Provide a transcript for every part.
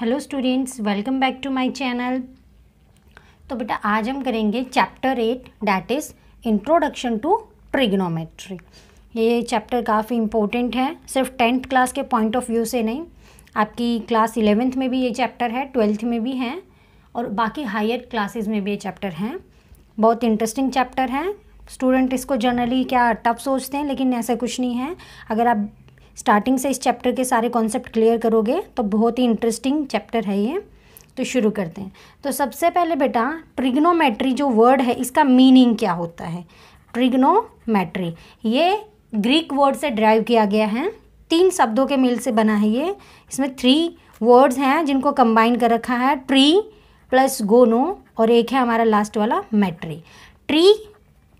Hello students welcome back to my channel तो बेटा आज हम करेंगे chapter eight that is introduction to trigonometry ये चैप्टर काफ़ी इम्पोर्टेंट है सिर्फ टेंथ क्लास के पॉइंट ऑफ व्यू से नहीं आपकी क्लास इलेवेंथ में भी ये चैप्टर है ट्वेल्थ में भी है और बाकी हायर क्लासेज में भी ये चैप्टर हैं बहुत इंटरेस्टिंग चैप्टर है स्टूडेंट इसको जनरली क्या टफ सोचते हैं लेकिन ऐसा कुछ नहीं है अगर आप स्टार्टिंग से इस चैप्टर के सारे कॉन्सेप्ट क्लियर करोगे तो बहुत ही इंटरेस्टिंग चैप्टर है ये तो शुरू करते हैं तो सबसे पहले बेटा ट्रिग्नोमेट्री जो वर्ड है इसका मीनिंग क्या होता है ट्रिग्नोमेट्री ये ग्रीक वर्ड से ड्राइव किया गया है तीन शब्दों के मिल से बना है ये इसमें थ्री वर्ड्स हैं जिनको कंबाइन कर रखा है ट्री प्लस गोनो और एक है हमारा लास्ट वाला मैट्री ट्री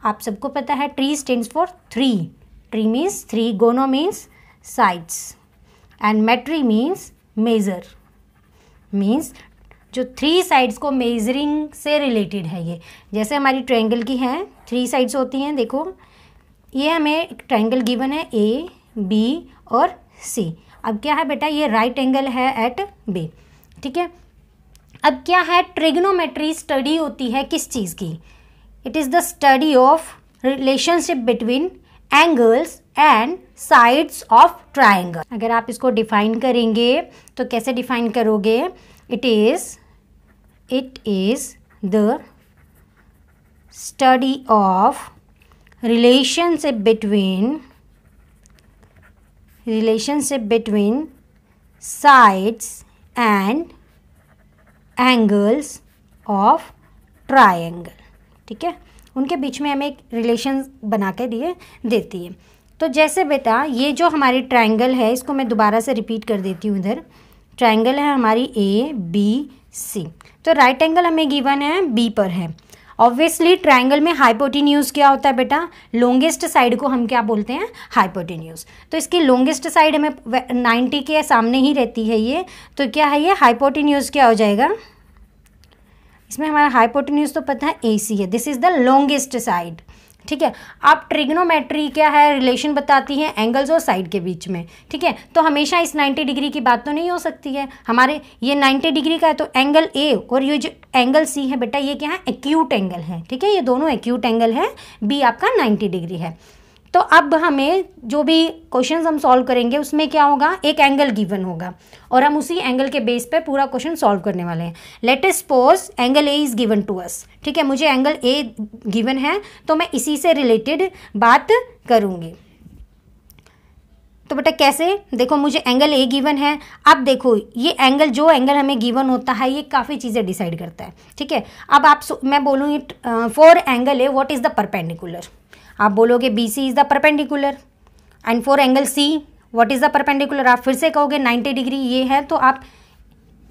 आप सबको पता है tri stand for three tri means three gono means sides and metry means measure means जो थ्री साइड्स को मेजरिंग से रिलेटेड है ये जैसे हमारी ट्रायंगल की है थ्री साइड्स होती हैं देखो ये हमें ट्रायंगल गिवन है ए बी और सी अब क्या है बेटा ये राइट एंगल है एट बी ठीक है अब क्या है ट्रिग्नोमेट्री स्टडी होती है किस चीज़ की it is the study of relationship between angles and sides of triangle अगर आप इसको डिफाइन करेंगे तो कैसे डिफाइन करोगे it is it is the study of relationship between relationship between sides and angles of triangle ठीक है उनके बीच में हमें एक रिलेशन बना के दिए देती है तो जैसे बेटा ये जो हमारी ट्राइंगल है इसको मैं दोबारा से रिपीट कर देती हूँ इधर ट्राइंगल है हमारी ए बी सी तो राइट एंगल हमें गिवन है बी पर है ऑब्वियसली ट्राइंगल में हाइपोटी क्या होता है बेटा लॉन्गेस्ट साइड को हम क्या बोलते हैं हाइपोटी तो इसकी लॉन्गेस्ट साइड हमें नाइन्टी के सामने ही रहती है ये तो क्या है ये हाइपोटी क्या हो जाएगा इसमें हमारा हाइपोटी तो पता है ए सी है this is the longest side ठीक है आप ट्रिग्नोमेट्री क्या है रिलेशन बताती है एंगल्स और साइड के बीच में ठीक है तो हमेशा इस 90 डिग्री की बात तो नहीं हो सकती है हमारे ये 90 डिग्री का है तो एंगल ए और ये जो एंगल सी है बेटा ये क्या है एक्यूट एंगल है ठीक है ये दोनों एक्यूट एंगल है बी आपका नाइन्टी डिग्री है तो अब हमें जो भी क्वेश्चन हम सॉल्व करेंगे उसमें क्या होगा एक एंगल गिवन होगा और हम उसी एंगल के बेस पर पूरा क्वेश्चन सॉल्व करने वाले हैं let suppose angle A is given to us ठीक है मुझे एंगल ए गिवन है तो मैं इसी से रिलेटेड बात करूँगी तो बेटा कैसे देखो मुझे एंगल ए गिवन है अब देखो ये एंगल जो एंगल हमें गिवन होता है ये काफ़ी चीज़ें डिसाइड करता है ठीक है अब आप मैं बोलूँ for angle A what is the perpendicular आप बोलोगे B C is the perpendicular and for angle C what is the perpendicular आप फिर से कहोगे 90 डिग्री ये है तो आप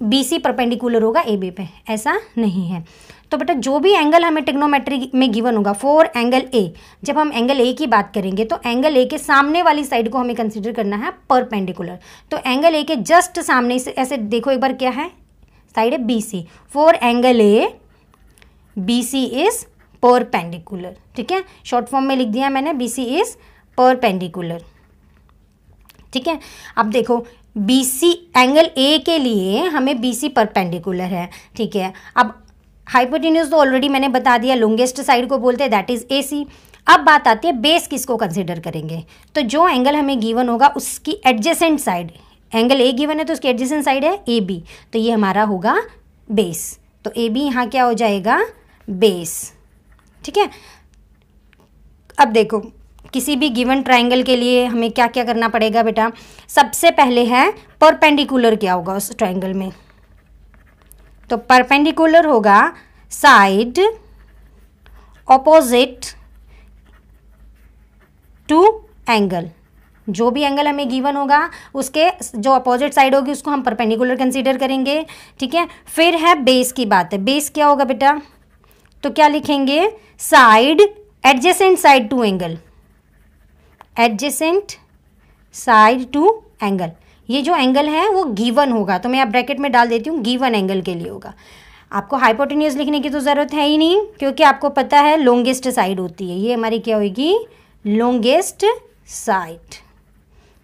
बी सी परपेंडिकुलर होगा ए बी पे ऐसा नहीं है तो बेटा जो भी एंगल हमें टेक्नोमेट्री में गिवन होगा फोर एंगल ए जब हम एंगल ए की बात करेंगे तो एंगल ए के सामने वाली साइड को हमें कंसिडर करना है परपेंडिकुलर तो एंगल ए के जस्ट सामने से ऐसे देखो एक बार क्या है साइड है B C for angle A B C is perpendicular ठीक है शॉर्ट फॉर्म में लिख दिया मैंने बी सी इज पर पेंडिकुलर ठीक है अब देखो बी सी एंगल ए के लिए हमें बी सी पर पेंडिकुलर है ठीक है अब हाइपोटेन्यूज तो ऑलरेडी मैंने बता दिया लॉन्गेस्ट साइड को बोलते हैं दैट इज़ ए सी अब बात आती है बेस किसको कंसिडर करेंगे तो जो एंगल हमें गिवन होगा उसकी adjacent side angle A given है तो उसकी एडजेसेंट साइड है ए बी तो ये हमारा होगा बेस तो ए बी यहाँ क्या हो जाएगा बेस ठीक है अब देखो किसी भी गिवन ट्राइंगल के लिए हमें क्या क्या करना पड़ेगा बेटा सबसे पहले है परपेंडिकुलर क्या होगा उस ट्राइंगल में तो परपेंडिकुलर होगा साइड ऑपोजिट टू एंगल जो भी एंगल हमें गिवन होगा उसके जो अपोजिट साइड होगी उसको हम परपेंडिकुलर कंसीडर करेंगे ठीक है फिर है बेस की बात है बेस क्या होगा बेटा तो क्या लिखेंगे side adjacent side to angle adjacent side to angle ये जो एंगल है वो गीवन होगा तो मैं आप ब्रैकेट में डाल देती हूँ गिवन एंगल के लिए होगा आपको हाइपोटेनियस लिखने की तो ज़रूरत है ही नहीं क्योंकि आपको पता है लॉन्गेस्ट साइड होती है ये हमारी क्या होगी लॉन्गेस्ट साइड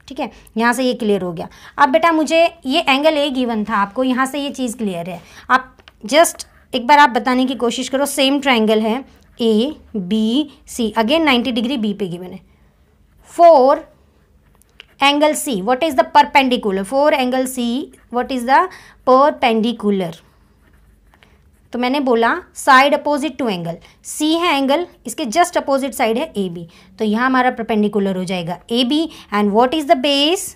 ठीक है यहाँ से ये क्लियर हो गया अब बेटा मुझे ये एंगल ए गिवन था आपको यहाँ से ये चीज़ क्लियर है आप जस्ट एक बार आप बताने की कोशिश करो सेम ट्राइंगल है A B C again 90 degree B पे गिवन है for angle C what is the perpendicular for angle C what is the perpendicular तो मैंने बोला side opposite to angle C है एंगल इसके जस्ट अपोजिट साइड है A B तो यहां हमारा परपेंडिकुलर हो जाएगा A B and what is the base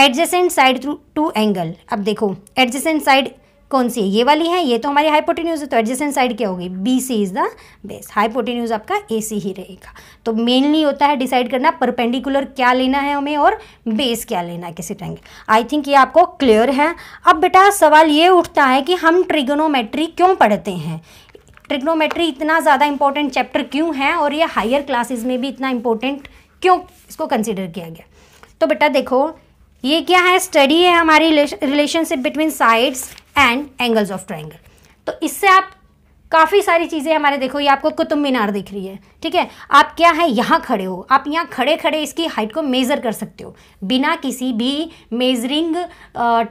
adjacent side through to angle अब देखो एडजेसेंट साइड कौन सी है ये वाली है ये तो हमारी हाइपोटेन्यूज है तो एडजेसेंट साइड क्या होगी B C is the base hypotenuse आपका ए सी ही रहेगा तो मेनली होता है डिसाइड करना परपेंडिकुलर क्या लेना है हमें और बेस क्या लेना है किसी ट्रेंगल आई थिंक ये आपको क्लियर है अब बेटा सवाल ये उठता है कि हम ट्रिगोनोमेट्री क्यों पढ़ते हैं ट्रिग्नोमेट्री इतना ज़्यादा इंपॉर्टेंट चैप्टर क्यों है और ये हायर क्लासेज में भी इतना इंपॉर्टेंट क्यों इसको कंसिडर किया गया तो बेटा देखो ये क्या है स्टडी है हमारी relationship between sides and angles of triangle तो इससे आप काफ़ी सारी चीज़ें हमारे देखो ये आपको कुतुब मीनार दिख रही है ठीक है आप क्या है यहाँ खड़े हो आप यहाँ खड़े खड़े इसकी हाइट को मेज़र कर सकते हो बिना किसी भी मेजरिंग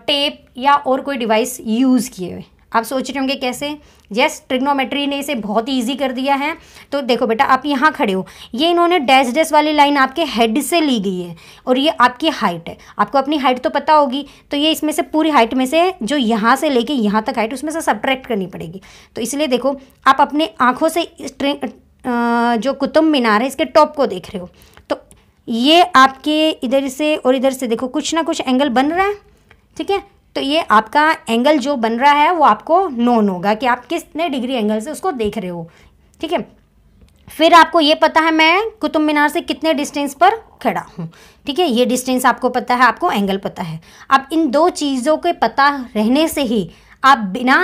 टेप या और कोई डिवाइस यूज़ किए हुए आप सोच रहे होंगे कैसे यस ट्रिग्नोमेट्री ने इसे बहुत ही ईजी कर दिया है तो देखो बेटा आप यहाँ खड़े हो ये इन्होंने डैश डैश वाली लाइन आपके हेड से ली गई है और ये आपकी हाइट है आपको अपनी हाइट तो पता होगी तो ये इसमें से पूरी हाइट में से जो यहाँ से लेके यहाँ तक हाइट उसमें से सब्ट्रैक्ट करनी पड़ेगी तो इसलिए देखो आप अपने आँखों से जो कुतुब मीनार है इसके टॉप को देख रहे हो तो ये आपके इधर से और इधर से देखो कुछ ना कुछ एंगल बन रहा है ठीक है तो ये आपका एंगल जो बन रहा है वो आपको नोन होगा कि आप कितने डिग्री एंगल से उसको देख रहे हो ठीक है फिर आपको ये पता है मैं कुतुब मीनार से कितने डिस्टेंस पर खड़ा हूँ ठीक है ये डिस्टेंस आपको पता है आपको एंगल पता है अब इन दो चीज़ों के पता रहने से ही आप बिना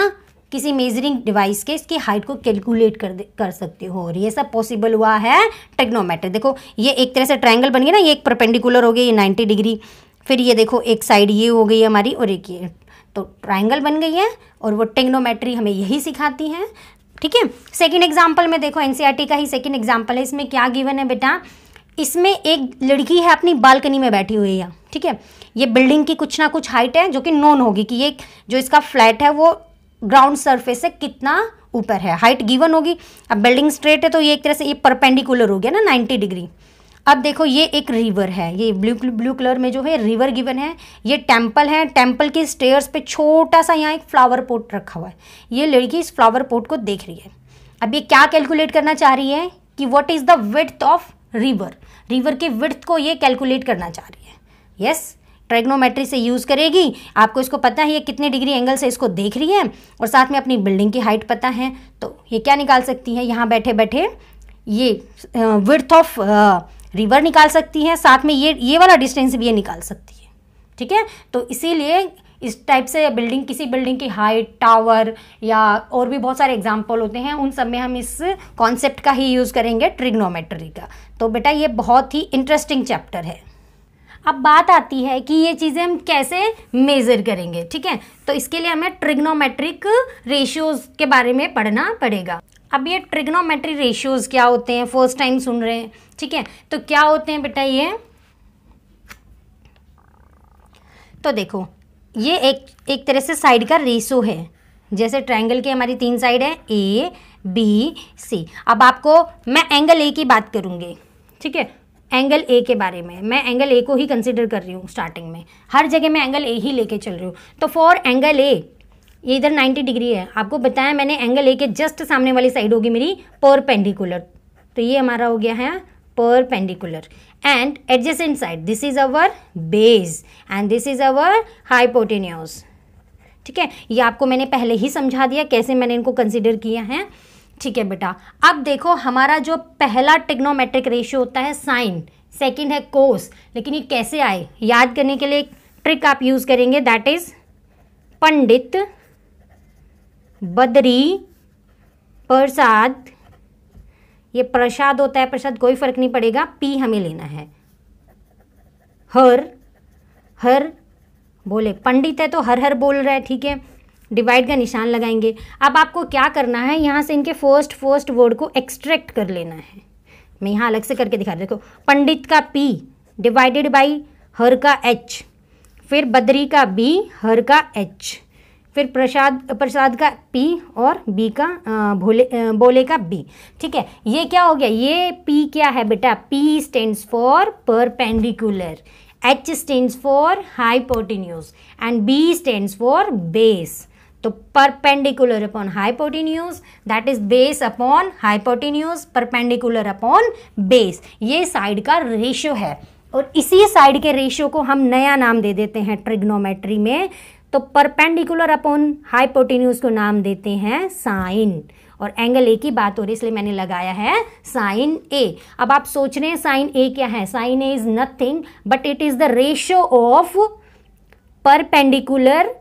किसी मेजरिंग डिवाइस के इसकी हाइट को कैलकुलेट कर कर सकते हो और ये सब पॉसिबल हुआ है टेक्नोमेट्री देखो ये एक तरह से ट्रायंगल बन गया ना ये एक परपेंडिकुलर हो गया ये 90 डिग्री फिर ये देखो एक साइड ये हो गई हमारी और एक ये तो ट्राइंगल बन गई है और वो टेग्नोमेट्री हमें यही सिखाती है ठीक है सेकेंड एग्जाम्पल में देखो एनसीईआरटी e का ही सेकेंड एग्जाम्पल है इसमें क्या गिवन है बेटा इसमें एक लड़की है अपनी बालकनी में बैठी हुई है ठीक है ये बिल्डिंग की कुछ ना कुछ हाइट है जो कि नोन होगी कि ये जो इसका फ्लैट है वो ग्राउंड सरफेस से कितना ऊपर है हाइट गिवन होगी अब बिल्डिंग स्ट्रेट है तो ये एक तरह से ये परपेंडिकुलर हो गया ना 90 डिग्री अब देखो ये एक रिवर है ये ब्लू ब्लू कलर में जो है रिवर गिवन है ये टेम्पल है टेम्पल के स्टेयर्स पे छोटा सा यहाँ एक फ्लावर पोट रखा हुआ है ये लड़की इस फ्लावर पोट को देख रही है अब ये क्या कैलकुलेट करना चाह रही है कि what is the width of river river के विथ को ये कैलकुलेट करना चाह रही है यस yes? ट्रेग्नोमेट्री से यूज़ करेगी आपको इसको पता है ये कितने डिग्री एंगल से इसको देख रही है और साथ में अपनी बिल्डिंग की हाइट पता है तो ये क्या निकाल सकती है यहाँ बैठे बैठे ये विर्थ ऑफ रिवर निकाल सकती हैं साथ में ये ये वाला डिस्टेंस भी ये निकाल सकती है ठीक है तो इसीलिए इस टाइप से बिल्डिंग किसी बिल्डिंग की हाइट टावर या और भी बहुत सारे एग्जाम्पल होते हैं उन सब में हम इस कॉन्सेप्ट का ही यूज़ करेंगे ट्रिग्नोमेट्री का तो बेटा ये बहुत ही इंटरेस्टिंग चैप्टर है अब बात आती है कि ये चीज़ें हम कैसे मेज़र करेंगे ठीक है तो इसके लिए हमें ट्रिग्नोमेट्रिक रेशियोज़ के बारे में पढ़ना पड़ेगा अब ये ट्रिग्नोमेट्री रेशियोज़ क्या होते हैं फर्स्ट टाइम सुन रहे हैं ठीक है तो क्या होते हैं बेटा ये तो देखो ये एक एक तरह से साइड का रेसो है जैसे ट्रायंगल की हमारी तीन साइड है ए बी सी अब आपको मैं एंगल ए की बात करूंगी ठीक है एंगल ए के बारे में मैं एंगल ए को ही कंसिडर कर रही हूँ स्टार्टिंग में हर जगह मैं एंगल ए ही लेके चल रही हूँ तो फॉर एंगल ए ये इधर 90 डिग्री है आपको बताया मैंने एंगल ए के जस्ट सामने वाली साइड होगी मेरी पर पेंडिकुलर तो ये हमारा हो गया है हाँ? perpendicular and adjacent side this is our base and this is our hypotenuse ठीक है ये आपको मैंने पहले ही समझा दिया कैसे मैंने इनको कंसिडर किया है ठीक है बेटा अब देखो हमारा जो पहला टेग्नोमेट्रिक रेशियो होता है साइन सेकेंड है कोस लेकिन ये कैसे आए याद करने के लिए एक ट्रिक आप यूज़ करेंगे दैट इज पंडित बदरी प्रसाद ये प्रसाद होता है प्रसाद कोई फर्क नहीं पड़ेगा पी हमें लेना है हर हर बोले पंडित है तो हर हर बोल रहा है ठीक है डिवाइड का निशान लगाएंगे अब आपको क्या करना है यहाँ से इनके फर्स्ट फर्स्ट वर्ड को एक्सट्रैक्ट कर लेना है मैं यहाँ अलग से करके दिखा देखो पंडित का पी डिवाइडेड बाई हर का एच फिर बद्री का बी हर का एच फिर प्रसाद प्रसाद का पी और बी का भोले बोले का बी ठीक है ये क्या हो गया ये पी क्या है बेटा P stand for perpendicular H stand for hypotenuse and B stands for base तो perpendicular upon hypotenuse that is base upon hypotenuse perpendicular upon base ये साइड का रेशियो है और इसी साइड के रेशियो को हम नया नाम दे देते हैं ट्रिग्नोमेट्री में तो परपेंडिकुलर अपॉन हाइपोटिन्यूज को नाम देते हैं साइन और एंगल ए की बात हो रही है इसलिए मैंने लगाया है साइन ए अब आप सोच रहे हैं साइन ए क्या है sine A is nothing but it is the ratio of perpendicular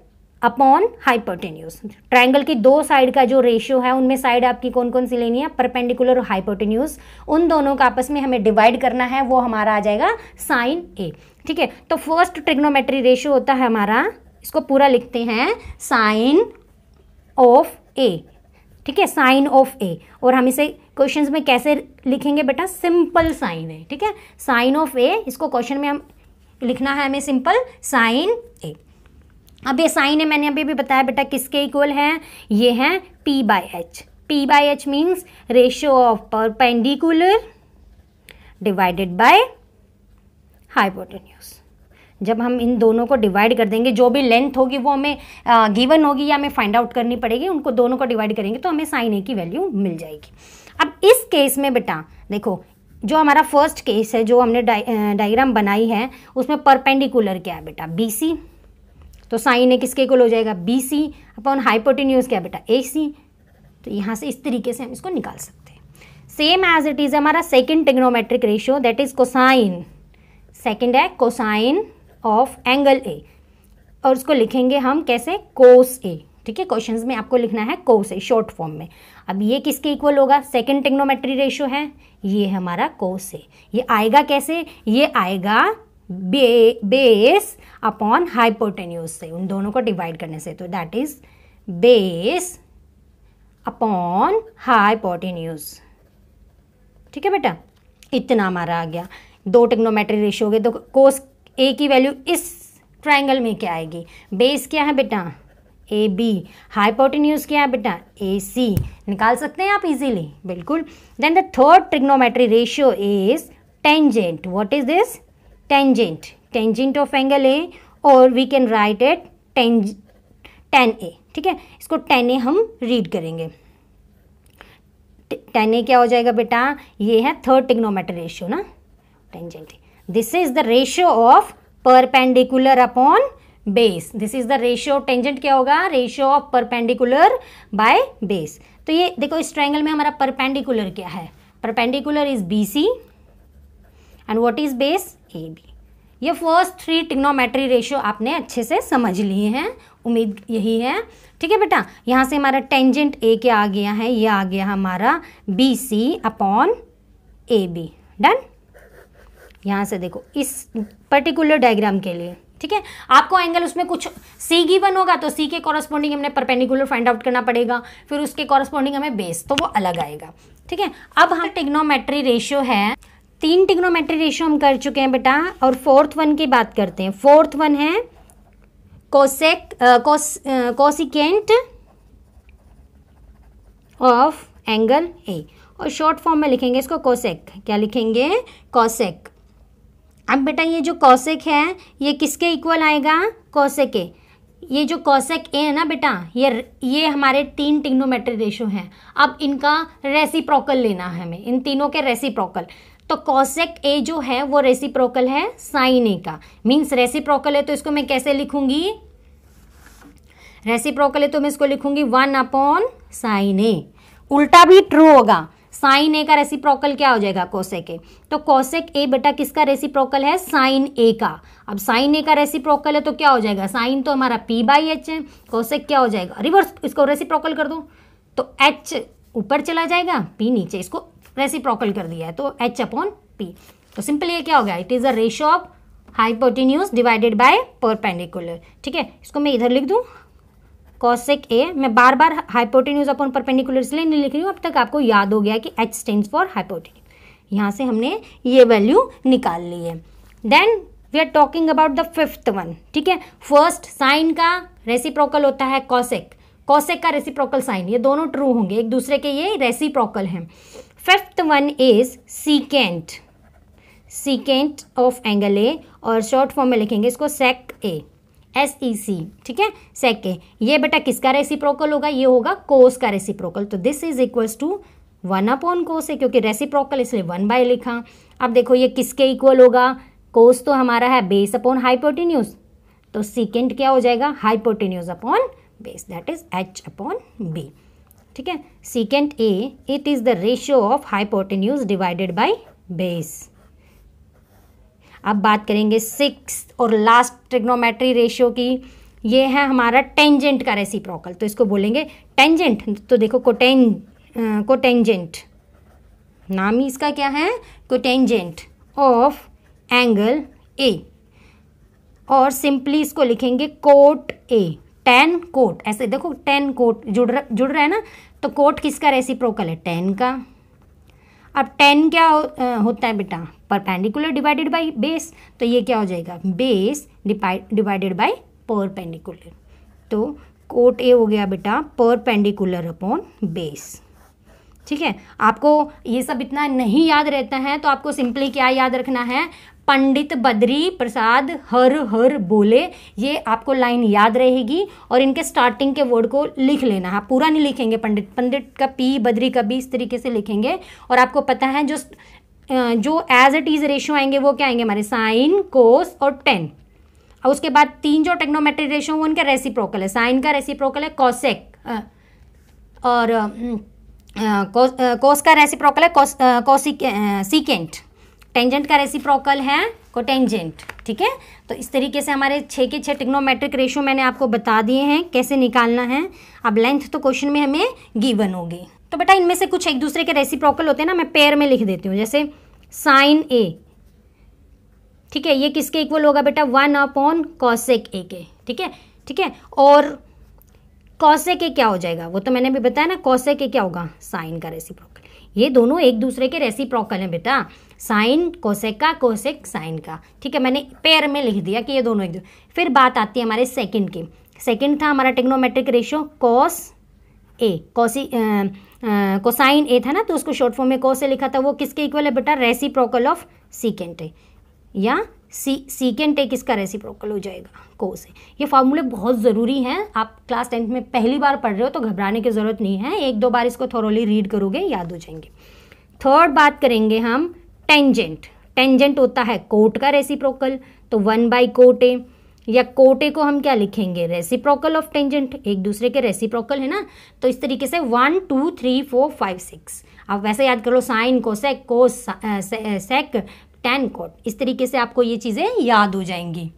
upon hypotenuse triangle की दो साइड का जो रेशियो है उनमें साइड आपकी कौन कौन सी लेनी है परपेंडिकुलर और हाइपोटेन्यूज उन दोनों का आपस में हमें डिवाइड करना है वो हमारा आ जाएगा साइन ए ठीक है तो फर्स्ट ट्रिग्नोमेट्री रेशियो होता है हमारा इसको पूरा लिखते हैं साइन ऑफ ए ठीक है साइन ऑफ ए और हम इसे क्वेश्चंस में कैसे लिखेंगे बेटा सिंपल साइन है ठीक है साइन ऑफ ए इसको क्वेश्चन में हम लिखना है हमें सिंपल साइन ए अब ये साइन है मैंने अभी भी बताया बेटा किसके इक्वल है ये है P by H P by H means ratio of perpendicular divided by hypotenuse जब हम इन दोनों को डिवाइड कर देंगे जो भी लेंथ होगी वो हमें गिवन होगी या हमें फाइंड आउट करनी पड़ेगी उनको दोनों को डिवाइड करेंगे तो हमें साइन ए की वैल्यू मिल जाएगी अब इस केस में बेटा देखो जो हमारा फर्स्ट केस है जो हमने डायग्राम बनाई है उसमें परपेंडिकुलर क्या है बेटा बी सी तो साइन ए किसके इक्वल हो जाएगा बी सी अपन हाइपोटिन्यूज क्या है बेटा ए सी तो यहाँ से इस तरीके से हम इसको निकाल सकते हैं सेम एज इट इज़ हमारा second trigonometric ratio that is cosine second है कोसाइन ऑफ एंगल ए और उसको लिखेंगे हम कैसे कोस ए ठीक है क्वेश्चंस में आपको लिखना है कोस ए शॉर्ट फॉर्म में अब ये किसके इक्वल होगा सेकेंड टेक्नोमेट्री रेशियो है ये हमारा कोस ए ये आएगा कैसे ये आएगा बे बेस अपॉन हाइपोटेन्यूज से उन दोनों को डिवाइड करने से तो that is base upon hypotenuse ठीक है बेटा इतना हमारा आ गया दो टेक्नोमेट्री रेशियो हो गए तो कोस ए की वैल्यू इस ट्राइंगल में क्या आएगी बेस क्या है बेटा ए बी यूज क्या है बेटा ए सी निकाल सकते हैं आप इजीली बिल्कुल then the third trigonometry ratio is tangent what is this tangent tangent of angle A और we can write it tan tan A ठीक है इसको टेन ए हम रीड करेंगे टेन ए क्या हो जाएगा बेटा ये है थर्ड टिग्नोमेट्री रेशियो ना tangent this is the ratio of perpendicular upon base this is the ratio of tangent क्या होगा ratio of perpendicular by base तो ये देखो इस ट्रायंगल में हमारा परपेंडिकुलर क्या है perpendicular is B C and what is base A B ये फर्स्ट थ्री टिग्नोमेट्री रेशियो आपने अच्छे से समझ लिए हैं उम्मीद यही है ठीक है बेटा यहाँ से हमारा टेंजेंट ए क्या आ गया है ये आ गया हमारा B C upon A B done यहाँ से देखो इस पर्टिकुलर डायग्राम के लिए ठीक है आपको एंगल उसमें कुछ सी वन होगा तो सी के कॉरस्पॉन्डिंग हमने परपेंडिकुलर फाइंड आउट करना पड़ेगा फिर उसके कॉरस्पॉन्डिंग हमें बेस तो वो अलग आएगा ठीक है अब हम टिग्नोमेट्री रेशियो है तीन टिग्नोमेट्री रेशियो हम कर चुके हैं बेटा और फोर्थ वन की बात करते हैं फोर्थ वन है cosec cosecant of angle A और शॉर्ट फॉर्म में लिखेंगे इसको कोसेक क्या लिखेंगे कोसेक अब बेटा ये जो कौशिक है ये किसके इक्वल आएगा कौशिक के ये जो कौशिक ए है ना बेटा ये ये हमारे तीन टिग्नोमेट्री रेशो हैं अब इनका रेसिप्रोकल लेना है हमें इन तीनों के रेसिप्रोकल तो कौशिक ए जो है वो रेसिप्रोकल है साइन ए का मीन्स रेसिप्रोकल है तो इसको मैं कैसे लिखूंगी रेसिप्रोकल है तो मैं इसको लिखूंगी वन अपॉन साइन ए उल्टा भी ट्रू होगा साइन ए का रेसिप्रोकल क्या हो जाएगा कोसेक ए तो कोसेक ए बेटा किसका रेसिप्रोकल है साइन ए का अब साइन ए का रेसिप्रोकल है तो क्या हो जाएगा साइन तो हमारा पी बाई एच है कोसेक क्या हो जाएगा रिवर्स इसको रेसिप्रोकल कर दो तो एच ऊपर चला जाएगा पी नीचे इसको रेसिप्रोकल कर दिया है तो एच अपॉन पी तो सिंपल ये क्या हो गया it is a ratio of hypotenuse divided by perpendicular ठीक है इसको मैं इधर लिख दूँ कॉसेक ए मैं बार बार हाइपोटेन्यूज अपॉन परपेंडिकुलर इसलिए नहीं लिख रही हूँ अब तक आपको याद हो गया कि एच स्टेंस फॉर हाइपोटेन्यूज यहाँ से हमने ये वैल्यू निकाल ली है then we are talking about the fifth one ठीक है फर्स्ट साइन का रेसिप्रोकल होता है कॉसेक कॉसेक का रेसिप्रोकल साइन ये दोनों ट्रू होंगे एक दूसरे के ये रेसिप्रोकल हैं fifth one is secant secant of angle A और शॉर्ट फॉर्म में लिखेंगे इसको सेक ए एस ई सी ठीक है सेक ये बेटा किसका रेसिप्रोकल होगा ये होगा कोस का रेसिप्रोकल तो this is equals to one upon cos है क्योंकि रेसिप्रोकल इसलिए वन बाय लिखा अब देखो ये किसके इक्वल होगा कोस तो हमारा है बेस अपॉन हाइपोटिन्यूज तो सीकेंड क्या हो जाएगा hypotenuse upon base that is H upon B ठीक है secant A it is the ratio of hypotenuse divided by base अब बात करेंगे सिक्स और लास्ट ट्रिग्नोमेट्री रेशियो की ये है हमारा टेंजेंट का प्रोकल तो इसको बोलेंगे टेंजेंट तो देखो कोटें कोटेंजेंट नाम ही इसका क्या है कोटेंजेंट ऑफ एंगल ए और सिंपली इसको लिखेंगे कोट ए टेन कोट ऐसे देखो टेन कोट जुड़ रहा जुड़ रहा है ना तो कोट किसका प्रोकल है टेन का अब टेन क्या हो, आ, होता है बेटा परपेंडिकुलर डिवाइडेड बाई बेस तो ये क्या हो जाएगा बेस डिवाइडेड बाई पर पेंडिकुलर तो कोट ए हो गया बेटा पर पेंडिकुलर अपॉन बेस ठीक है आपको ये सब इतना नहीं याद रहता है तो आपको सिंपली क्या याद रखना है पंडित बद्री प्रसाद हर हर बोले ये आपको लाइन याद रहेगी और इनके स्टार्टिंग के वर्ड को लिख लेना है हाँ, पूरा नहीं लिखेंगे पंडित पंडित का पी बद्री का भी इस तरीके से लिखेंगे और आपको पता है जो जो एज इट इज़ रेशो आएंगे वो क्या आएंगे हमारे साइन कोस और टेन और उसके बाद तीन जो टेक्नोमेट्रिक रेशो वो उनका रेसिप्रोकल है साइन का रेसिप्रोकल है कॉसेक और कोस का रेसिप्रोकल है कॉस कॉसिक सीकेंट टेंजेंट का रेसिप्रोकल है कोटेंजेंट ठीक है तो इस तरीके से हमारे छः के छः टिग्नोमेट्रिक रेशो मैंने आपको बता दिए हैं कैसे निकालना है अब लेंथ तो क्वेश्चन में हमें गिवन होगी तो बेटा इनमें से कुछ एक दूसरे के रेसिप्रोकल होते हैं ना मैं पेयर में लिख देती हूँ जैसे साइन ए ठीक है ये किसके इक्वल होगा बेटा वन अपॉन कॉसेक ए के ठीक है ठीक है और कॉसेक ए क्या हो जाएगा वो तो मैंने भी बताया ना कॉसेक ए क्या होगा साइन का रेसिप्रोकल ये दोनों एक दूसरे के रेसिप्रोकल हैं बेटा साइन कोसेक का कोसेक साइन का ठीक है मैंने पेयर में लिख दिया कि ये दोनों एक दूसरे फिर बात आती है हमारे सेकंड की सेकंड था हमारा टेक्नोमेट्रिक रेशियो कॉस ए कोसी कोसाइन ए था ना तो उसको शॉर्ट फॉर्म में कॉस से लिखा था वो किसके इक्वल है बेटा प्रोकल ऑफ सीकेंट है या सी सी कैन टेक इसका रेसिप्रोकल हो जाएगा को से ये फार्मूले बहुत ज़रूरी हैं आप क्लास टेंथ में पहली बार पढ़ रहे हो तो घबराने की ज़रूरत नहीं है एक दो बार इसको थोरोली रीड करोगे याद हो जाएंगे थर्ड बात करेंगे हम टेंजेंट टेंजेंट होता है कोट का रेसिप्रोकल तो वन बाई कोटे या कोटे को हम क्या लिखेंगे रेसिप्रोकल ऑफ टेंजेंट एक दूसरे के रेसिप्रोकल है ना तो इस तरीके से one two three four five six आप वैसे याद कर लो sine cosec cos sec tan cot इस तरीके से आपको ये चीज़ें याद हो जाएंगी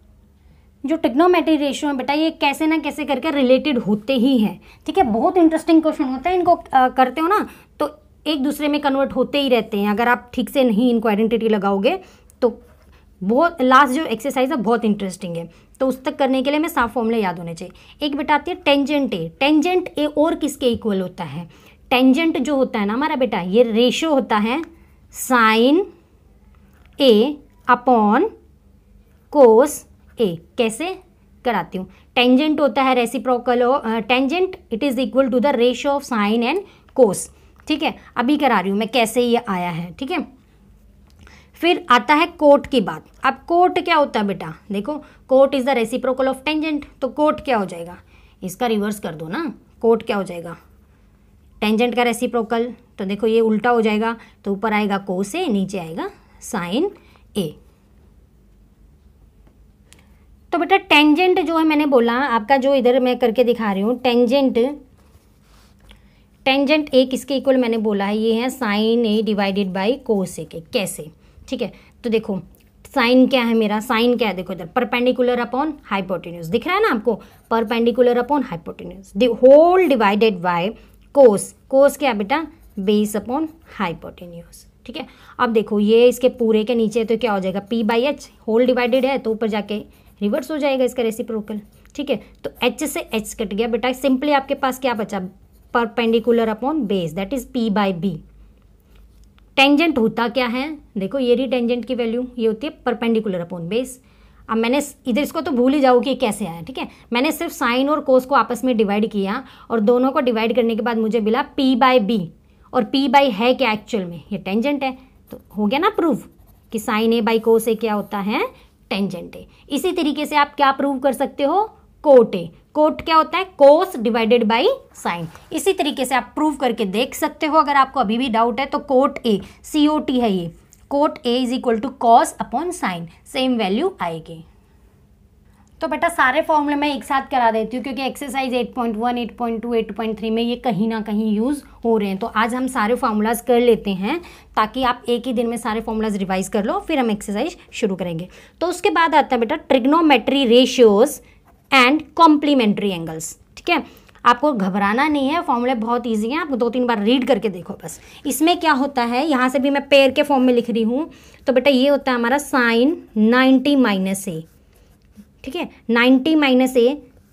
जो टेक्नोमेट्री रेशो है बेटा ये कैसे ना कैसे करके रिलेटेड होते ही हैं ठीक है बहुत इंटरेस्टिंग क्वेश्चन होता है इनको आ, करते हो ना तो एक दूसरे में कन्वर्ट होते ही रहते हैं अगर आप ठीक से नहीं इनको आइडेंटिटी लगाओगे तो बहुत लास्ट जो एक्सरसाइज है बहुत इंटरेस्टिंग है तो उस तक करने के लिए मैं साफ फॉर्मूला याद होने चाहिए एक बेटा आती है टेंजेंट ए टेंजेंट ए और किसके इक्वल होता है टेंजेंट जो होता है ना हमारा बेटा ये रेशो होता है साइन ए अपॉन कोस ए कैसे कराती हूँ टेंजेंट होता है reciprocal tangent it is equal to the ratio of sine and cos ठीक है अभी करा रही हूँ मैं कैसे ये आया है ठीक है फिर आता है कोट की बात अब कोट क्या होता है बेटा देखो cot is the reciprocal of tangent तो कोट क्या हो जाएगा इसका रिवर्स कर दो ना कोट क्या हो जाएगा टेंजेंट का रेसिप्रोकल तो देखो ये उल्टा हो जाएगा तो ऊपर आएगा कोस ए नीचे आएगा साइन ए तो बेटा टेंजेंट जो है मैंने बोला आपका जो इधर मैं करके दिखा रही हूँ टेंजेंट टेंजेंट ए किसके इक्वल मैंने बोला है ये है sine A divided by cos A के कैसे ठीक है तो देखो साइन क्या है मेरा साइन क्या है देखो इधर परपेंडिकुलर अपॉन हाइपोटेन्यूज दिख रहा है ना आपको perpendicular upon hypotenuse the whole divided by cos cos क्या बेटा बेस अपॉन हाइपोटेन्यूज ठीक है अब देखो ये इसके पूरे के नीचे तो क्या हो जाएगा P by H whole divided है तो ऊपर जाके रिवर्स हो जाएगा इसका रेसिप्रोकल ठीक है तो एच से एच कट गया बेटा सिंपली आपके पास क्या बचा perpendicular upon base that is P by B tangent होता क्या है देखो ये रही टेंजेंट की वैल्यू ये होती है परपेंडिकुलर अपॉन बेस अब मैंने इधर इसको तो भूल ही जाऊँ कि कैसे आया ठीक है मैंने सिर्फ साइन और कोस को आपस में डिवाइड किया और दोनों को डिवाइड करने के बाद मुझे मिला पी बाई बी और पी बाई है क्या एक्चुअल में ये टेंजेंट है तो हो गया ना प्रूव कि साइन ए बाई को से क्या होता है टेंजेंट ए इसी तरीके से आप क्या प्रूव कर सकते हो कोट ए कोट क्या होता है कोस डिवाइडेड बाई साइन इसी तरीके से आप प्रूव करके देख सकते हो अगर आपको अभी भी डाउट है तो cot A C O T है ये cot A is equal to cos upon sine same value आएगी तो बेटा सारे फॉर्मूले मैं एक साथ करा देती हूँ क्योंकि एक्सरसाइज 8.1, 8.2, 8.3 में ये कहीं ना कहीं यूज़ हो रहे हैं तो आज हम सारे फार्मूलाज कर लेते हैं ताकि आप एक ही दिन में सारे फॉर्मूलाज रिवाइज कर लो फिर हम एक्सरसाइज शुरू करेंगे तो उसके बाद आता है बेटा trigonometry ratios and complementary angles ठीक है आपको घबराना नहीं है फॉर्मूले बहुत ईजी हैं आप दो तीन बार रीड करके देखो बस इसमें क्या होता है यहाँ से भी मैं पेयर के फॉर्म में लिख रही हूँ तो बेटा ये होता है हमारा साइन नाइन्टी माइनस ए ठीक है नाइन्टी माइनस ए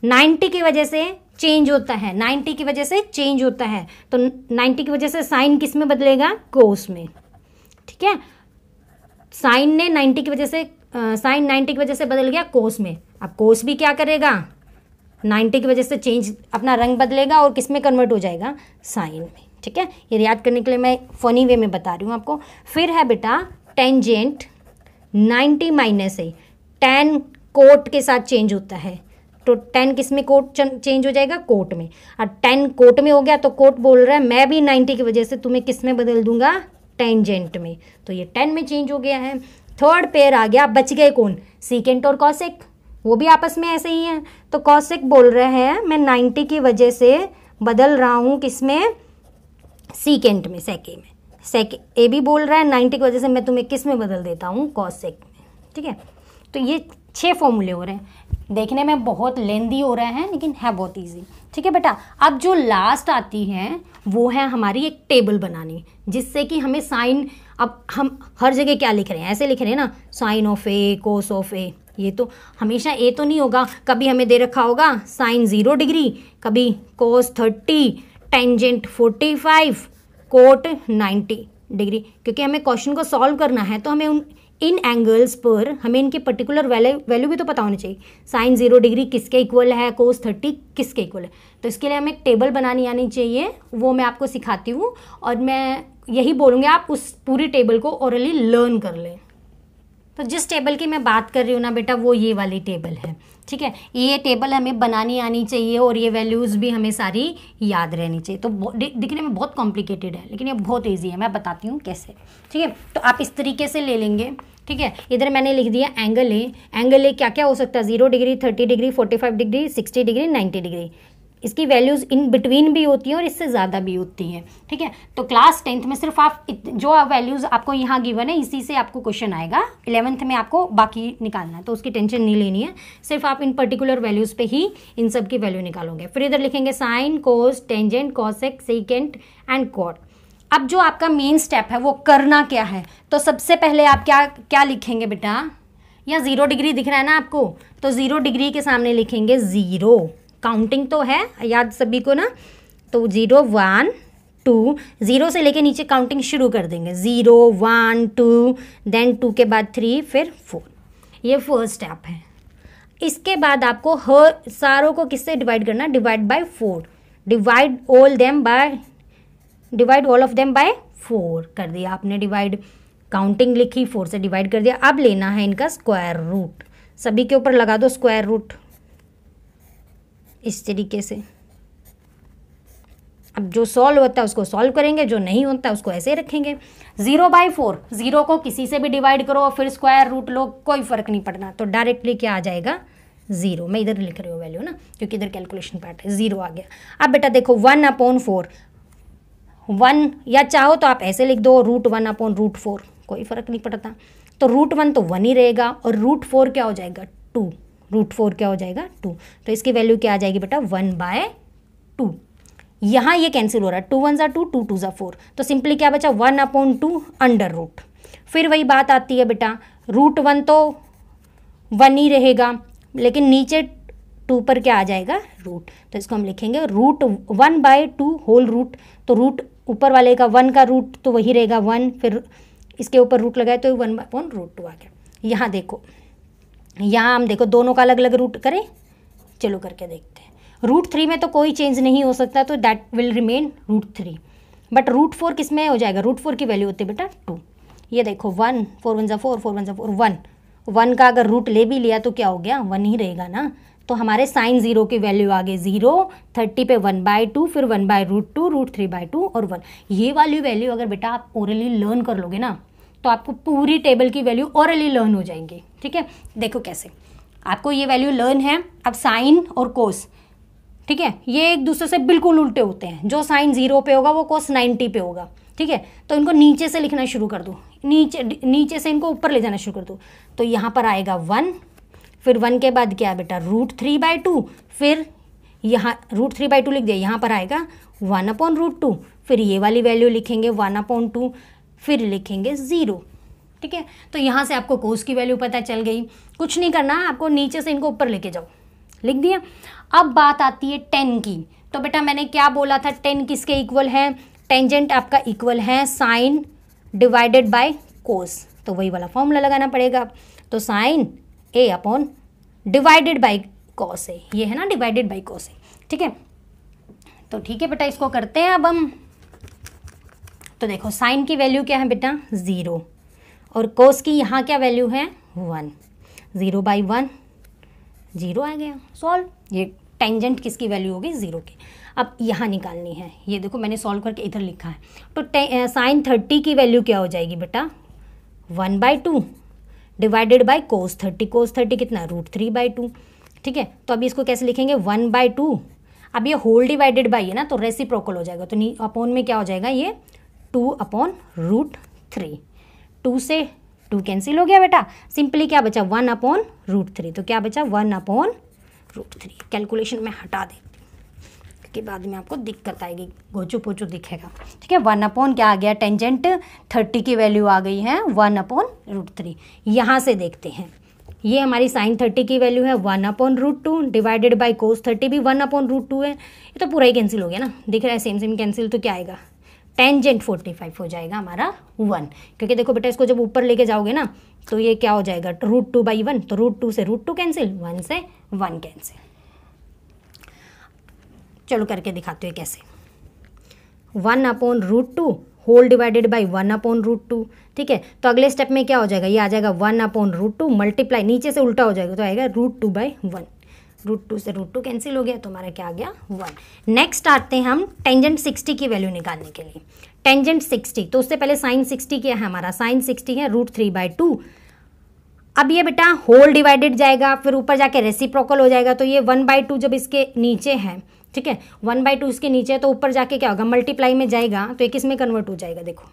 नाइन्टी की वजह से चेंज होता है नाइन्टी की वजह से चेंज होता है तो नाइन्टी की वजह से साइन किस में बदलेगा कोस में ठीक है साइन ने नाइन्टी की वजह से साइन नाइन्टी की वजह से बदल गया कोस में अब कोस भी क्या करेगा नाइन्टी की वजह से चेंज अपना रंग बदलेगा और किस में कन्वर्ट हो जाएगा साइन में ठीक है ये याद करने के लिए मैं फ़नी वे में बता रही हूँ आपको फिर है बेटा tangent ninety minus A tan cot के साथ चेंज होता है तो टेन किस में कोट चेंज हो जाएगा कोट में और टेन कोट में हो गया तो कोट बोल रहा है मैं भी नाइन्टी की वजह से तुम्हें किस में बदल दूंगा टेंजेंट में तो ये टेन में चेंज हो गया है थर्ड पेयर आ गया बच गए कौन सीकेंट और कौशिक वो भी आपस में ऐसे ही हैं तो कौशिक बोल रहे हैं मैं नाइन्टी की वजह से बदल रहा हूँ किस में सीकेंट में सेके में सेके ए भी बोल रहा है नाइन्टी की वजह से मैं तुम्हें किस में बदल देता हूँ कौशिक में ठीक है तो ये छः फॉर्मूले हो रहे हैं देखने में बहुत लेंदी हो रहे हैं लेकिन है बहुत ईजी ठीक है बेटा अब जो लास्ट आती है वो है हमारी एक टेबल बनानी जिससे कि हमें साइन अब हम हर जगह क्या लिख रहे हैं ऐसे लिख रहे हैं ना sine of A cos of A ये तो हमेशा ए तो नहीं होगा कभी हमें दे रखा होगा साइन ज़ीरो डिग्री कभी cos thirty tangent forty five cot ninety degree क्योंकि हमें क्वेश्चन को सॉल्व करना है तो हमें उन इन एंगल्स पर हमें इनके पर्टिकुलर वैल्यू वैल्यू भी तो पता होनी चाहिए साइन जीरो डिग्री किसके इक्वल है कोस थर्टी किसके इक्वल है तो इसके लिए हमें एक टेबल बनानी आनी चाहिए वो मैं आपको सिखाती हूँ और मैं यही बोलूँगी आप उस पूरी टेबल को ओरली लर्न कर लें तो जिस टेबल की मैं बात कर रही हूँ ना बेटा वो ये वाली टेबल है ठीक है ये टेबल हमें बनानी आनी चाहिए और ये वैल्यूज़ भी हमें सारी याद रहनी चाहिए तो दिखने में बहुत कॉम्प्लिकेटेड है लेकिन ये बहुत ईजी है मैं बताती हूँ कैसे ठीक है तो आप इस तरीके से ले लेंगे ठीक है इधर मैंने लिख दिया एंगल ए एंगल ए क्या क्या हो सकता है zero degree thirty degree forty five degree sixty degree ninety degree इसकी वैल्यूज़ इन बिटवीन भी होती हैं और इससे ज़्यादा भी होती हैं ठीक है तो क्लास टेंथ में सिर्फ आप जो वैल्यूज़ आपको यहाँ गिवन है इसी से आपको क्वेश्चन आएगा इलेवंथ में आपको बाकी निकालना है तो उसकी टेंशन नहीं लेनी है सिर्फ आप इन पर्टिकुलर वैल्यूज़ पे ही इन सब की वैल्यू निकालोगे फिर इधर लिखेंगे sine cos tangent cosec secant and cot अब जो आपका मेन स्टेप है वो करना क्या है तो सबसे पहले आप क्या क्या लिखेंगे बेटा या ज़ीरो डिग्री दिख रहा है ना आपको तो ज़ीरो डिग्री के सामने लिखेंगे ज़ीरो काउंटिंग तो है याद सभी को ना तो ज़ीरो वन टू ज़ीरो से लेके नीचे काउंटिंग शुरू कर देंगे zero one two then two के बाद थ्री फिर फोर ये फर्स्ट स्टेप है इसके बाद आपको हर सारों को किससे डिवाइड करना divide by four divide all them by divide all of them by four कर दिया आपने डिवाइड काउंटिंग लिखी फोर से डिवाइड कर दिया अब लेना है इनका स्क्वायर रूट सभी के ऊपर लगा दो स्क्वायर रूट इस तरीके से अब जो सॉल्व होता है उसको सॉल्व करेंगे जो नहीं होता उसको ऐसे रखेंगे जीरो बाई फोर जीरो को किसी से भी डिवाइड करो फिर स्क्वायर रूट लो कोई फर्क नहीं पड़ना तो डायरेक्टली क्या आ जाएगा जीरो मैं इधर लिख रही हूँ वैल्यू ना क्योंकि इधर कैलकुलेशन पार्ट है जीरो आ गया अब बेटा देखो वन अपॉन फोर वन या चाहो तो आप ऐसे लिख दो root one upon root four कोई फर्क नहीं पड़ता तो रूट वन तो वन ही रहेगा और रूट फोर क्या हो जाएगा टू रूट फोर क्या हो जाएगा टू तो इसकी वैल्यू क्या आ जाएगी बेटा वन बाय टू यहाँ ये कैंसिल हो रहा है टू वन ज़ा टू टू टू ज़ा फोर तो सिंपली क्या बचा one upon two under root फिर वही बात आती है बेटा रूट वन तो वन ही रहेगा लेकिन नीचे टू पर क्या आ जाएगा रूट तो इसको हम लिखेंगे root one by two whole root तो रूट ऊपर वाले का वन का रूट तो वही रहेगा वन फिर इसके ऊपर रूट लगाए तो वन अपॉन रूट टू आ गया यहाँ देखो यहाँ हम देखो दोनों का अलग अलग रूट करें चलो करके देखते हैं रूट थ्री में तो कोई चेंज नहीं हो सकता तो that will remain root three but root four किस में हो जाएगा रूट फोर की वैल्यू होती है बेटा टू ये देखो वन फोर वन ज़ा फोर फोर वन ज़ा फोर वन वन का अगर रूट ले भी लिया तो क्या हो गया वन ही रहेगा ना तो हमारे साइन ज़ीरो की वैल्यू आ गई ज़ीरो थर्टी पे वन बाय टू फिर one by root two root three by two और वन ये वाली वैल्यू अगर बेटा आप ओरली लर्न कर लोगे ना तो आपको पूरी टेबल की वैल्यू औरली लर्न हो जाएंगी ठीक है देखो कैसे आपको ये वैल्यू लर्न है अब साइन और कोस ठीक है ये एक दूसरे से बिल्कुल उल्टे होते हैं जो साइन जीरो पे होगा वो कोस नाइन्टी पे होगा ठीक है तो इनको नीचे से लिखना शुरू कर दो नीचे नीचे से इनको ऊपर ले जाना शुरू कर दो तो यहाँ पर आएगा वन फिर वन के बाद क्या बेटा रूट थ्री बाय टू फिर यहाँ रूट थ्री बाय टू लिख दिया यहाँ पर आएगा वन अपॉन रूट टू फिर ये वाली वैल्यू लिखेंगे वन अपॉन टू फिर लिखेंगे ज़ीरो ठीक है तो यहाँ से आपको कोस की वैल्यू पता चल गई कुछ नहीं करना आपको नीचे से इनको ऊपर लेके जाओ लिख दिया अब बात आती है टेन की तो बेटा मैंने क्या बोला था टेन किसके इक्वल है टेंजेंट आपका इक्वल है साइन डिवाइडेड बाय कोस तो वही वाला फॉर्मूला लगाना पड़ेगा तो sine A upon divided by cos A ये है ना डिवाइडेड बाय कॉस ए ठीक है तो ठीक है बेटा इसको करते हैं अब हम तो देखो साइन की वैल्यू क्या है बेटा ज़ीरो और कोस की यहाँ क्या वैल्यू है one zero by one zero आ गया सॉल्व ये टेंजेंट किसकी वैल्यू होगी ज़ीरो की अब यहाँ निकालनी है ये देखो मैंने सॉल्व करके इधर लिखा है तो साइन थर्टी की वैल्यू क्या हो जाएगी बेटा one by two divided by cos thirty cos thirty कितना रूट थ्री बाई टू ठीक है तो अभी इसको कैसे लिखेंगे वन बाई टू अब ये होल डिवाइडेड बाई है ना तो रेसिप्रोकल हो जाएगा तो अपोन में क्या हो जाएगा ये two upon root three two से टू कैंसिल हो गया बेटा सिंपली क्या बचा वन अपॉन रूट थ्री तो क्या बचा one upon root three calculation में हटा दे के बाद में आपको दिक्कत आएगी गोचू पोचू दिखेगा ठीक है वन अपॉन क्या आ गया टेंजेंट थर्टी की वैल्यू आ गई है वन अपॉन रूट थ्री यहाँ से देखते हैं ये हमारी साइन थर्टी की वैल्यू है one upon root two divided by cos thirty भी वन अपॉन रूट टू है ये तो पूरा ही कैंसिल हो गया ना दिख रहा है सेम सेम कैंसिल तो क्या आएगा टेंजेंट फोर्टी फाइव हो जाएगा हमारा वन क्योंकि देखो बेटा इसको जब ऊपर लेके जाओगे ना तो ये क्या हो जाएगा रूट टू बाई वन तो रूट टू से रूट टू कैंसिल वन से वन कैंसिल चलो करके दिखाते हैं कैसे one upon root two whole divided by one upon root two ठीक है तो अगले स्टेप में क्या हो जाएगा ये आ जाएगा one upon root two multiply नीचे से उल्टा हो जाएगा तो आएगा root two by one root two से रूट टू कैंसिल हो गया तो हमारा क्या आ गया वन नेक्स्ट आते हैं हम टेंजेंट सिक्सटी की वैल्यू निकालने के लिए टेंजेंट सिक्सटी तो उससे पहले साइन सिक्सटी क्या है हमारा साइन सिक्सटी है रूट थ्री बाई टू अब ये बेटा होल डिवाइडेड जाएगा फिर ऊपर जाके रेसिप्रोकल हो जाएगा तो ये वन बाई टू जब इसके नीचे है ठीक है वन बाई टू इसके नीचे है तो ऊपर जाके क्या होगा मल्टीप्लाई में जाएगा तो एक इसमें कन्वर्ट हो जाएगा देखो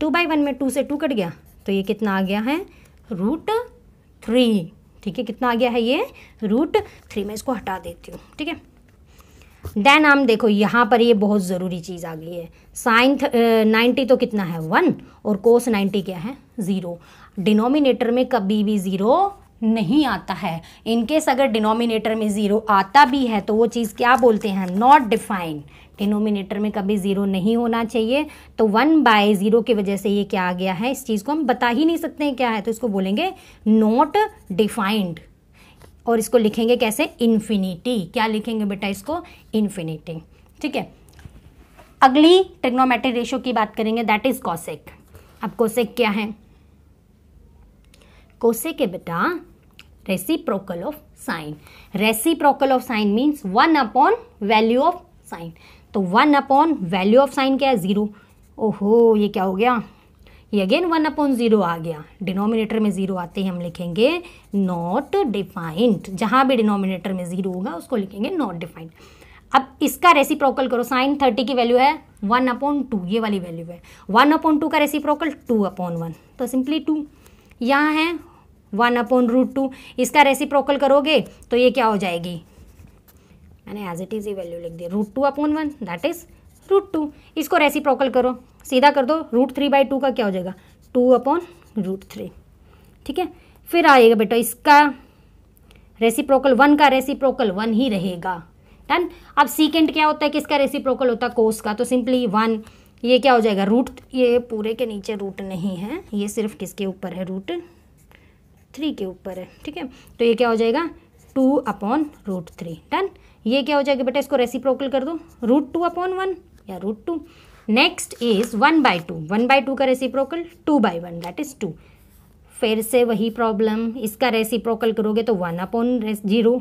टू बाई वन में टू से टू कट गया तो ये कितना आ गया है रूट थ्री ठीक है कितना आ गया है ये रूट थ्री मैं इसको हटा देती हूँ ठीक है देन हम देखो यहाँ पर ये बहुत ज़रूरी चीज़ आ गई है साइन नाइन्टी तो कितना है वन और कोस नाइन्टी क्या है ज़ीरो डिनोमिनेटर में कभी भी ज़ीरो नहीं आता है इनकेस अगर डिनोमिनेटर में ज़ीरो आता भी है तो वो चीज़ क्या बोलते हैं नॉट डिफाइंड डिनोमिनेटर में कभी ज़ीरो नहीं होना चाहिए तो वन बाय ज़ीरो की वजह से ये क्या आ गया है इस चीज़ को हम बता ही नहीं सकते हैं क्या है तो इसको बोलेंगे नॉट डिफाइंड और इसको लिखेंगे कैसे इन्फिनिटी क्या लिखेंगे बेटा इसको इन्फिनिटी ठीक है अगली टेक्नोमेट्री रेशो की बात करेंगे दैट इज कॉसेक अब कोसेक क्या है कोसेक है बेटा reciprocal of sine reciprocal of sine means one upon value of sine तो one upon value of sine क्या है ज़ीरो ओहो ये क्या हो गया ये अगेन वन अपॉन ज़ीरो आ गया डिनोमिनेटर में ज़ीरो आते ही हम लिखेंगे नॉट डिफाइंड जहाँ भी डिनोमिनेटर में ज़ीरो होगा उसको लिखेंगे नॉट डिफाइंड अब इसका रेसिप्रोकल करो साइन थर्टी की वैल्यू है वन अपॉन टू ये वाली वैल्यू है वन अपॉन टू का रेसिप्रोकल टू अपॉन वन तो सिंपली टू यहाँ है वन अपॉन रूट टू इसका रेसिप्रोकल करोगे तो ये क्या हो जाएगी मैंने एज इट इज़ ये वैल्यू लिख दी root two upon one that is root two इसको रेसिप्रोकल करो सीधा कर दो रूट थ्री बाई टू का क्या हो जाएगा टू अपॉन रूट थ्री ठीक है फिर आएगा बेटा इसका रेसिप्रोकल वन का रेसिप्रोकल वन ही रहेगा डन अब सीकेंड क्या होता है किसका रेसिप्रोकल होता है कोस का तो सिंपली वन ये क्या हो जाएगा रूट ये पूरे के नीचे रूट नहीं है ये सिर्फ किसके ऊपर है रूट थ्री के ऊपर है ठीक है तो ये क्या हो जाएगा two upon root three done ये क्या हो जाएगा बेटा इसको रेसिप्रोकल कर दो रूट टू अपॉन वन या root two next is one by two one by two का reciprocal two by one that is two फिर से वही प्रॉब्लम इसका रेसिप्रोकल करोगे तो वन अपॉन जीरो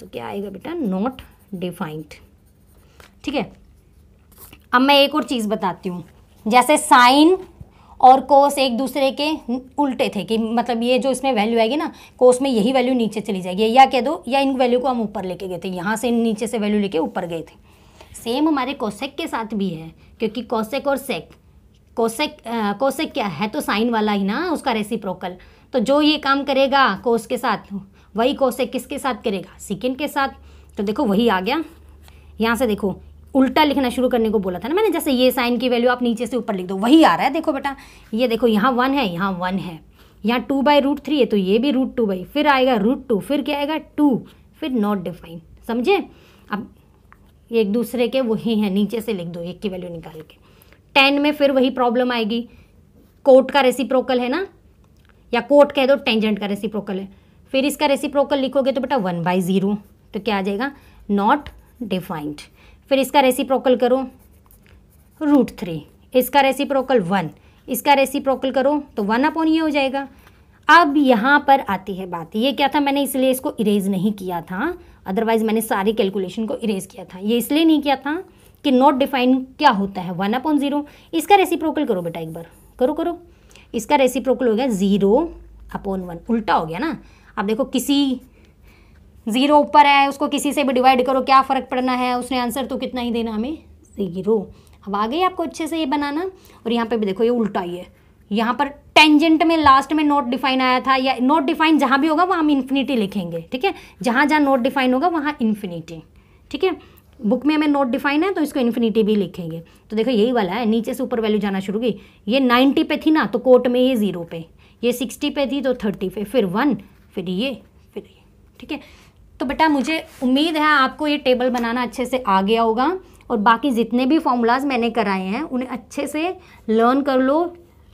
तो क्या आएगा बेटा नॉट डिफाइंड ठीक है अब मैं एक और चीज़ बताती हूँ जैसे साइन और कोस एक दूसरे के उल्टे थे कि मतलब ये जो इसमें वैल्यू आएगी ना कोस में यही वैल्यू नीचे चली जाएगी या कह दो या इन वैल्यू को हम ऊपर लेके गए थे यहाँ से नीचे से वैल्यू लेके ऊपर गए थे सेम हमारे कोसेक के साथ भी है क्योंकि कोसेक और सेक कोसेक कोसेक क्या है तो साइन वाला ही ना उसका रेसिप्रोकल तो जो ये काम करेगा कोस के साथ वही कोसेक किसके साथ करेगा सिकेंड के साथ तो देखो वही आ गया यहाँ से देखो उल्टा लिखना शुरू करने को बोला था ना मैंने जैसे ये साइन की वैल्यू आप नीचे से ऊपर लिख दो वही आ रहा है देखो बेटा ये देखो यहाँ वन है यहाँ वन है यहाँ टू बाई रूट थ्री है तो ये भी रूट टू बाई फिर आएगा रूट टू फिर क्या आएगा टू फिर नॉट डिफाइन समझे अब एक दूसरे के वही हैं नीचे से लिख दो एक की वैल्यू निकाल के टेन में फिर वही प्रॉब्लम आएगी कोट का रेसिप्रोकल है ना या कोट कह दो टेंजेंट का रेसिप्रोकल है फिर इसका रेसिप्रोकल लिखोगे तो बेटा वन बाई ज़ीरो तो क्या आ जाएगा नॉट डिफाइंड फिर इसका रेसिप्रोकल करो रूट थ्री इसका रेसिप्रोकल वन इसका रेसिप्रोकल करो तो वन अपॉन ये हो जाएगा अब यहाँ पर आती है बात ये क्या था मैंने इसलिए इसको इरेज नहीं किया था अदरवाइज मैंने सारी कैलकुलेशन को इरेज किया था ये इसलिए नहीं किया था कि नॉट डिफाइन क्या होता है वन अपॉन ज़ीरो इसका रेसिप्रोकल करो बेटा एक बार करो करो इसका रेसिप्रोकल हो गया ज़ीरो अपॉन वन उल्टा हो गया ना अब देखो किसी ज़ीरो ऊपर है उसको किसी से भी डिवाइड करो क्या फ़र्क पड़ना है उसने आंसर तो कितना ही देना हमें ज़ीरो अब आ गई आपको अच्छे से ये बनाना और यहाँ पर भी देखो ये उल्टा ही है यहाँ पर टेंजेंट में लास्ट में नोट डिफाइन आया था या नोट डिफाइन जहाँ भी होगा वहाँ हम इन्फिनिटी लिखेंगे ठीक है जहाँ जहाँ नोट डिफाइन होगा वहाँ इन्फिनिटी ठीक है बुक में हमें नोट डिफाइन है तो इसको इन्फिनिटी भी लिखेंगे तो देखो यही वाला है नीचे से ऊपर वैल्यू जाना शुरू की ये नाइन्टी पे थी ना तो कोर्ट में ये ज़ीरो पे ये सिक्सटी पे थी तो थर्टी पे फिर वन फिर ये फिर ये ठीक है तो बेटा मुझे उम्मीद है आपको ये टेबल बनाना अच्छे से आ गया होगा और बाकी जितने भी फॉर्मूलाज मैंने कराए हैं उन्हें अच्छे से लर्न कर लो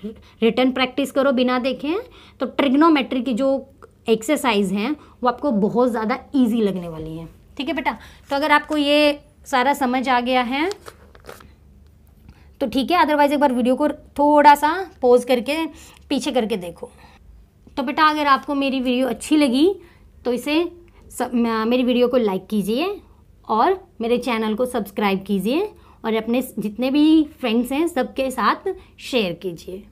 रिटर्न प्रैक्टिस करो बिना देखें तो ट्रिग्नोमेट्री की जो एक्सरसाइज हैं वो आपको बहुत ज़्यादा ईजी लगने वाली है ठीक है बेटा तो अगर आपको ये सारा समझ आ गया है तो ठीक है अदरवाइज़ एक बार वीडियो को थोड़ा सा पॉज करके पीछे करके देखो तो बेटा अगर आपको मेरी वीडियो अच्छी लगी तो इसे सब मेरी वीडियो को लाइक कीजिए और मेरे चैनल को सब्सक्राइब कीजिए और अपने जितने भी फ्रेंड्स हैं सबके साथ शेयर कीजिए